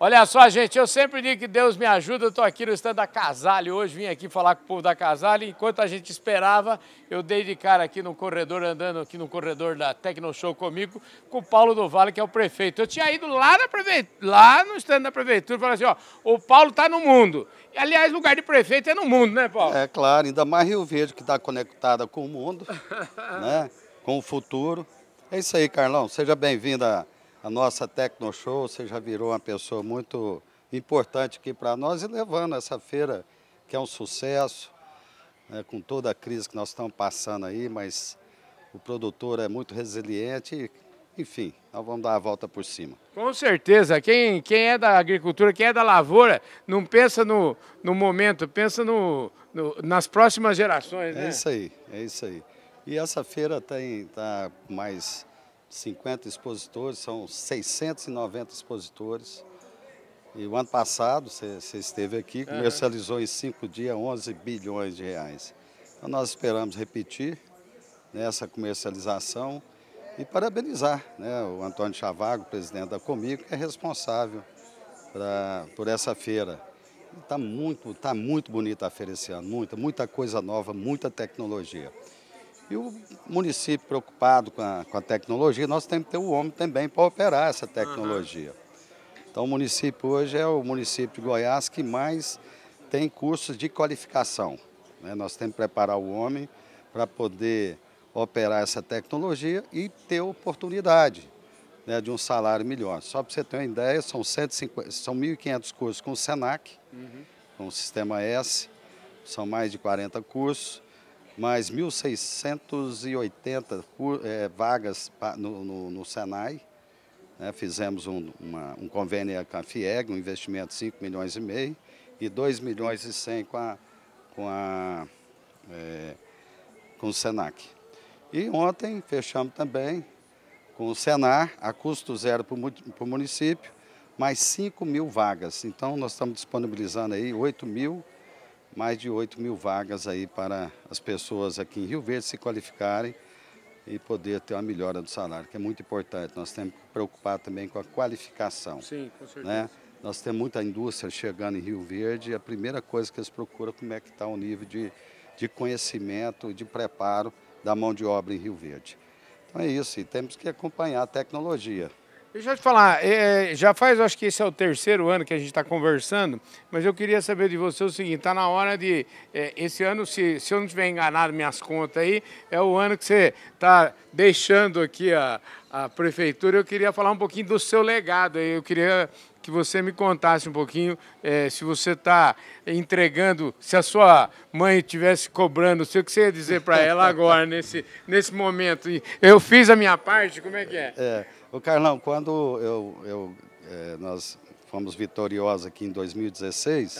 Olha só, gente, eu sempre digo que Deus me ajuda. Eu estou aqui no stand da Casale hoje, vim aqui falar com o povo da Casale. Enquanto a gente esperava, eu dei de cara aqui no corredor, andando aqui no corredor da Tecno Show comigo, com o Paulo do Vale, que é o prefeito. Eu tinha ido lá, na prefeitura, lá no stand da prefeitura e falei assim: ó, o Paulo está no mundo. Aliás, lugar de prefeito é no mundo, né, Paulo? É claro, ainda mais Rio Verde, que está conectada com o mundo, né, com o futuro. É isso aí, Carlão. Seja bem-vindo a a nossa Tecno Show, você já virou uma pessoa muito importante aqui para nós e levando essa feira, que é um sucesso, né, com toda a crise que nós estamos passando aí, mas o produtor é muito resiliente e, enfim, nós vamos dar a volta por cima. Com certeza, quem, quem é da agricultura, quem é da lavoura, não pensa no, no momento, pensa no, no nas próximas gerações, né? É isso aí, é isso aí. E essa feira tem, tá mais 50 expositores, são 690 expositores. E o ano passado, você esteve aqui, comercializou em cinco dias 11 bilhões de reais. Então nós esperamos repetir nessa né, comercialização e parabenizar né, o Antônio Chavago, presidente da Comigo, que é responsável pra, por essa feira. Está muito, tá muito bonita a feira esse ano, muita, muita coisa nova, muita tecnologia. E o município preocupado com a, com a tecnologia, nós temos que ter o homem também para operar essa tecnologia. Então o município hoje é o município de Goiás que mais tem cursos de qualificação. Né? Nós temos que preparar o homem para poder operar essa tecnologia e ter oportunidade né, de um salário melhor. Só para você ter uma ideia, são, são 1.500 cursos com o SENAC, uhum. com o Sistema S, são mais de 40 cursos mais 1.680 é, vagas no, no, no Senai. Né? Fizemos um, uma, um, convênio com a FIEG, um investimento de 5 milhões e meio e 2 milhões e 100 com, a, com, a, é, com o SENAC. E ontem fechamos também com o Senar, a custo zero para o município, mais 5 mil vagas. Então nós estamos disponibilizando aí 8 mil mais de 8 mil vagas aí para as pessoas aqui em Rio Verde se qualificarem e poder ter uma melhora do salário, que é muito importante. Nós temos que preocupar também com a qualificação. Sim, com certeza. Né? Nós temos muita indústria chegando em Rio Verde e a primeira coisa que eles procuram é como é que está o nível de, de conhecimento e de preparo da mão de obra em Rio Verde. Então é isso, e temos que acompanhar a tecnologia. Deixa eu te falar, é, é já faz, acho que esse é o terceiro ano que a gente está conversando, mas eu queria saber de você o seguinte, está na hora de, é, esse ano, se, se eu não tiver enganado minhas contas aí, é o ano que você está deixando aqui a, a prefeitura, eu queria falar um pouquinho do seu legado, eu queria que você me contasse um pouquinho é, se você está entregando, se a sua mãe estivesse cobrando, sei o que você ia dizer para ela agora, nesse, nesse momento. Eu fiz a minha parte, como é que é? é o Carlão, quando eu, eu é, nós fomos vitoriosos aqui em 2016,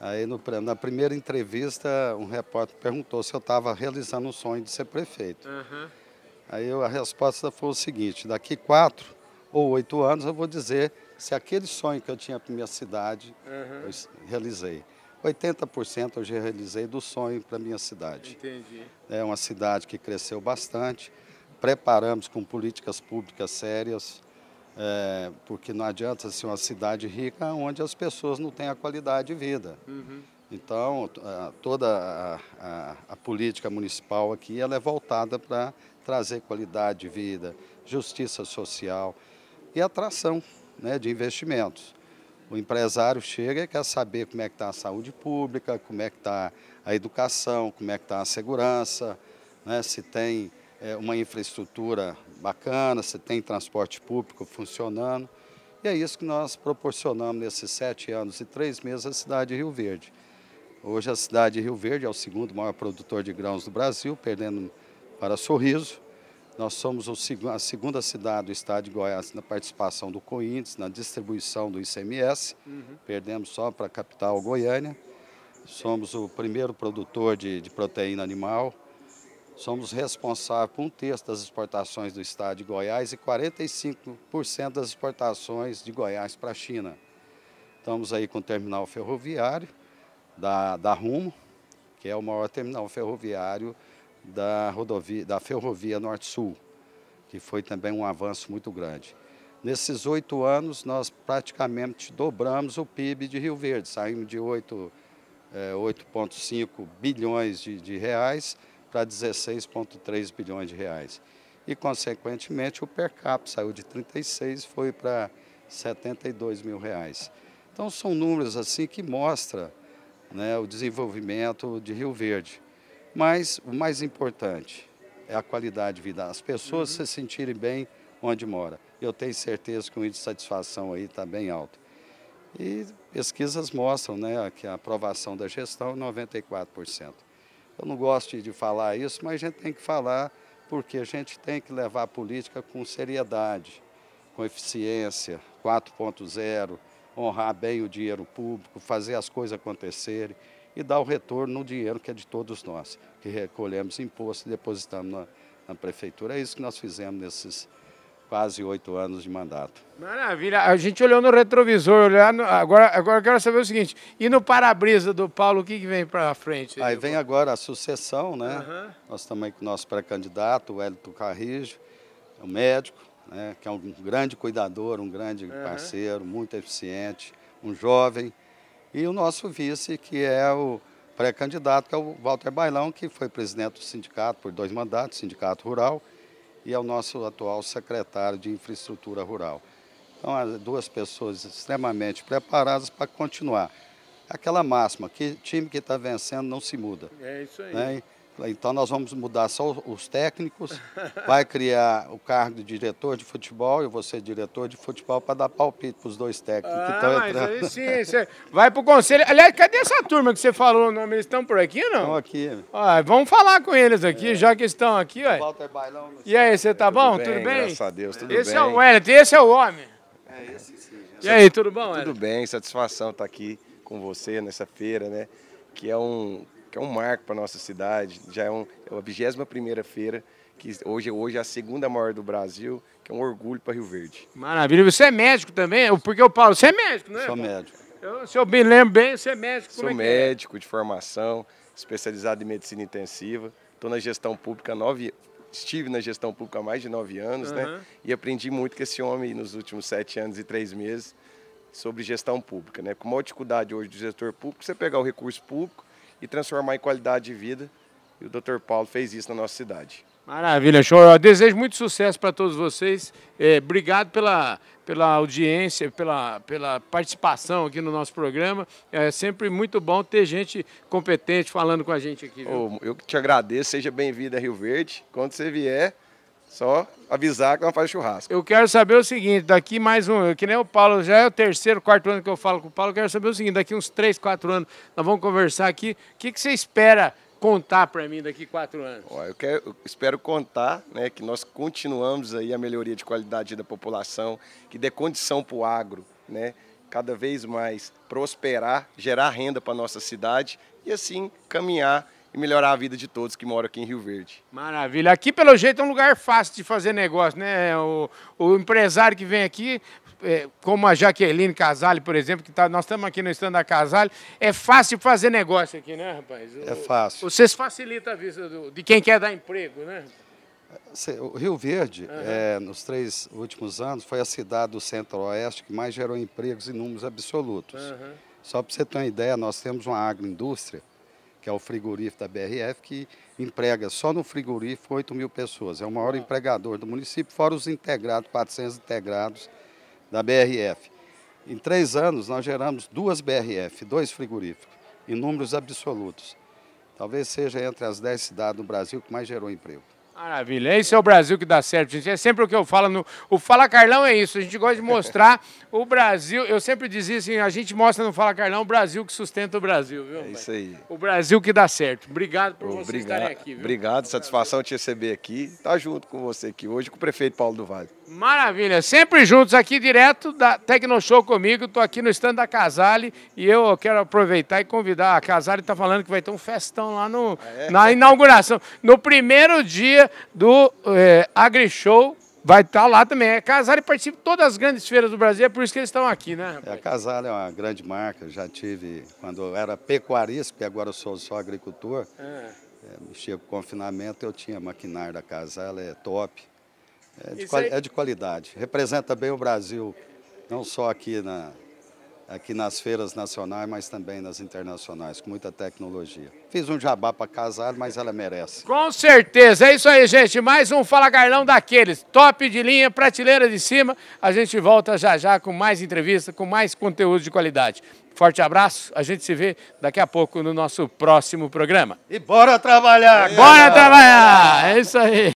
aí no, na primeira entrevista um repórter perguntou se eu estava realizando o sonho de ser prefeito. Aí a resposta foi o seguinte: daqui quatro ou oito anos eu vou dizer se aquele sonho que eu tinha para minha cidade eu realizei. 80% eu já realizei do sonho para minha cidade. Entendi. É uma cidade que cresceu bastante preparamos com políticas públicas sérias, é, porque não adianta ser uma cidade rica onde as pessoas não têm a qualidade de vida. Uhum. Então, toda a, a, a, política municipal aqui ela é voltada para trazer qualidade de vida, justiça social e atração né, de investimentos. O empresário chega e quer saber como é que está a saúde pública, como é que está a educação, como é que está a segurança, né, se tem é, uma infraestrutura bacana, você tem transporte público funcionando. E é isso que nós proporcionamos nesses sete anos e três meses à cidade de Rio Verde. Hoje a cidade de Rio Verde é o segundo maior produtor de grãos do Brasil, perdendo para Sorriso. Nós somos a segunda cidade do estado de Goiás na participação do COINDES, na distribuição do ICMS, uhum. perdemos só para a capital Goiânia. Somos o primeiro produtor de, de proteína animal, Somos responsáveis por um terço das exportações do estado de Goiás e 45% das exportações de Goiás para a China. Estamos aí com o terminal ferroviário da, da Rumo, que é o maior terminal ferroviário da, rodovia, da ferrovia Norte-Sul, que foi também um avanço muito grande. Nesses oito anos, nós praticamente dobramos o PIB de Rio Verde, saímos de 8,5 é, eh, bilhões de, de reais para 16,3 bilhões de reais. E, consequentemente, o per capita saiu de 36 foi para 72 mil reais. Então, são números assim que mostram né, o desenvolvimento de Rio Verde. Mas o mais importante é a qualidade de vida, as pessoas uhum. se sentirem bem onde mora. Eu tenho certeza que o índice de satisfação aí está bem alto. E pesquisas mostram né, que a aprovação da gestão é 94%. Eu não gosto de falar isso, mas a gente tem que falar porque a gente tem que levar a política com seriedade, com eficiência, 4.0, honrar bem o dinheiro público, fazer as coisas acontecerem e dar o retorno no dinheiro que é de todos nós, que recolhemos imposto e depositamos na, na prefeitura. É isso que nós fizemos nesses quase oito anos de mandato. Maravilha. A gente olhou no retrovisor, olhando, agora, agora quero saber o seguinte, e no para-brisa do Paulo, o que, que vem para frente? Aí, vem agora a sucessão, né? Uhum. Nós também com o nosso pré-candidato, o Hélito Carrijo, o é médico, né? que é um grande cuidador, um grande uhum. parceiro, muito eficiente, um jovem. E o nosso vice, que é o pré-candidato, que é o Walter Bailão, que foi presidente do sindicato por dois mandatos, sindicato rural, e ao nosso atual secretário de Infraestrutura Rural. Então, as duas pessoas extremamente preparadas para continuar. Aquela máxima, que time que está vencendo não se muda. É isso aí. Né? Então nós vamos mudar só os técnicos, vai criar o cargo de diretor de futebol, eu vou ser diretor de futebol para dar palpite para os dois técnicos ah, que estão entrando. aí sim, você vai para o conselho. Aliás, cadê essa turma que você falou o nome? Eles estão por aqui não? Estão aqui. Ó, vamos falar com eles aqui, é. já que estão aqui. Ó. Walter Bailão. E aí, você tá tudo bom? Bem, tudo bem? Graças a Deus, tudo esse bem. Esse é o Wellington, esse é o homem. É, esse sim. E aí, tudo bom? Tudo bem, satisfação estar tá aqui com você nessa feira, né? Que é um que é um marco para a nossa cidade. Já é, um, é a 21 feira, que hoje, hoje é a segunda maior do Brasil, que é um orgulho para Rio Verde. Maravilha. Você é médico também? Porque o Paulo, você é médico, não é Sou médico. Eu, se eu me lembro bem, você é médico. Sou é, é médico é? de formação, especializado em medicina intensiva. Estou na gestão pública há nove, estive na gestão pública há mais de nove anos, uhum. né? E aprendi muito com esse homem nos últimos sete anos e três meses sobre gestão pública, né? Com maior dificuldade hoje do gestor público, você pegar o recurso público, e transformar em qualidade de vida. E o Dr. Paulo fez isso na nossa cidade. Maravilha, show. Eu desejo muito sucesso para todos vocês. É, obrigado pela, pela audiência, pela, pela participação aqui no nosso programa. É sempre muito bom ter gente competente falando com a gente aqui. Oh, eu te agradeço, seja bem-vindo a Rio Verde. Quando você vier, só avisar que não faz churrasco. Eu quero saber o seguinte, daqui mais um, que nem o Paulo, já é o terceiro, quarto ano que eu falo com o Paulo, eu quero saber o seguinte, daqui uns três, quatro anos, nós vamos conversar aqui, o que, que você espera contar para mim daqui quatro anos? Ó, eu, quero, eu espero contar né, que nós continuamos aí a melhoria de qualidade da população, que dê condição para o agro, né, cada vez mais prosperar, gerar renda para nossa cidade e assim caminhar e melhorar a vida de todos que moram aqui em Rio Verde. Maravilha. Aqui, pelo jeito, é um lugar fácil de fazer negócio, né? O, o empresário que vem aqui, é, como a Jaqueline Casale, por exemplo, que tá, nós estamos aqui no stand da Casale, é fácil fazer negócio aqui, né, rapaz? O, é fácil. Vocês facilitam a vida de quem quer dar emprego, né? O Rio Verde, uhum. é, nos três últimos anos, foi a cidade do centro-oeste que mais gerou empregos em números absolutos. Uhum. Só para você ter uma ideia, nós temos uma agroindústria que é o frigorífico da BRF, que emprega só no frigorífico 8 mil pessoas. É o maior empregador do município, fora os integrados, 400 integrados da BRF. Em três anos, nós geramos duas BRF, dois frigoríficos, em números absolutos. Talvez seja entre as dez cidades do Brasil que mais gerou emprego. Maravilha, esse é o Brasil que dá certo, gente. É sempre o que eu falo. No... O Fala Carlão é isso, a gente gosta de mostrar o Brasil. Eu sempre dizia assim: a gente mostra no Fala Carlão o Brasil que sustenta o Brasil, viu? É isso aí. O Brasil que dá certo. Obrigado por Obrigado. vocês estarem aqui, viu? Obrigado, satisfação te receber aqui. Tá junto com você aqui hoje, com o prefeito Paulo do Vale. Maravilha, sempre juntos aqui direto da show comigo. Estou aqui no stand da Casale e eu quero aproveitar e convidar. A Casale está falando que vai ter um festão lá no, é. na inauguração. No primeiro dia do é, eh, AgriShow. Vai estar tá lá também. É Casale participa de todas as grandes feiras do Brasil, é por isso que eles estão aqui, né? É, a Casale é uma grande marca. Já tive, quando eu era pecuarista, porque agora eu sou só agricultor, é. É, mexia com confinamento, eu tinha maquinário da Casale, é top. É de, é de qualidade. Representa bem o Brasil, não só aqui na, aqui nas feiras nacionais, mas também nas internacionais, com muita tecnologia. Fiz um jabá para casar, mas ela merece. Com certeza, é isso aí, gente. Mais um Fala Carlão daqueles. Top de linha, prateleira de cima. A gente volta já já com mais entrevista, com mais conteúdo de qualidade. Forte abraço, a gente se vê daqui a pouco no nosso próximo programa. E bora trabalhar! Bora trabalhar! É isso aí!